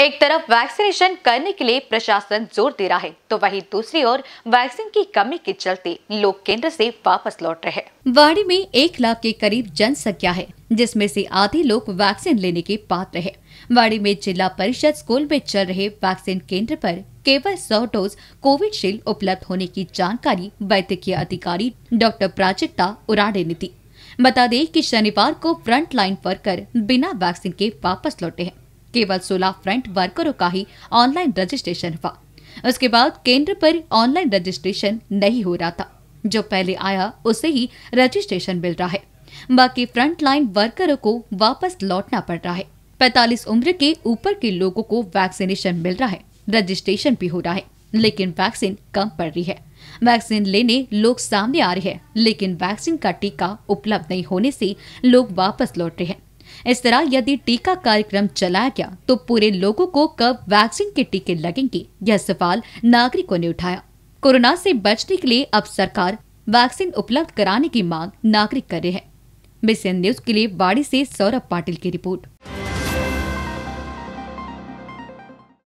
एक तरफ वैक्सीनेशन करने के लिए प्रशासन जोर दे रहा है तो वहीं दूसरी ओर वैक्सीन की कमी के चलते लोग केंद्र से वापस लौट रहे हैं वाड़ी में एक लाख के करीब जनसंख्या है जिसमें से आधे लोग वैक्सीन लेने के पात्र हैं। वाड़ी में जिला परिषद स्कूल में चल रहे वैक्सीन केंद्र पर केवल सौ डोज कोविडशील्ड उपलब्ध होने की जानकारी वैद्यकीय अधिकारी डॉक्टर प्राजक्ता उराडे ने दी बता दें कि शनिवार को फ्रंट लाइन वर्कर बिना वैक्सीन के वापस लौटे हैं केवल सोलह फ्रंट वर्करों का ही ऑनलाइन रजिस्ट्रेशन हुआ उसके बाद केंद्र पर ऑनलाइन रजिस्ट्रेशन नहीं हो रहा था जो पहले आया उसे ही रजिस्ट्रेशन मिल रहा है बाकी फ्रंट लाइन वर्करों को वापस लौटना पड़ रहा है पैतालीस उम्र के ऊपर के लोगों को वैक्सीनेशन मिल रहा है रजिस्ट्रेशन भी हो रहा है लेकिन वैक्सीन कम पड़ रही है वैक्सीन लेने लोग सामने आ रहे हैं लेकिन वैक्सीन का टीका उपलब्ध नहीं होने से लोग वापस लौट रहे हैं इस तरह यदि टीका कार्यक्रम चलाया गया तो पूरे लोगों को कब वैक्सीन के टीके लगेंगे यह सवाल नागरिकों ने उठाया कोरोना से बचने के लिए अब सरकार वैक्सीन उपलब्ध कराने की मांग नागरिक कर रहे हैं बीसीएन न्यूज के लिए बाड़ी से सौरभ पाटिल की रिपोर्ट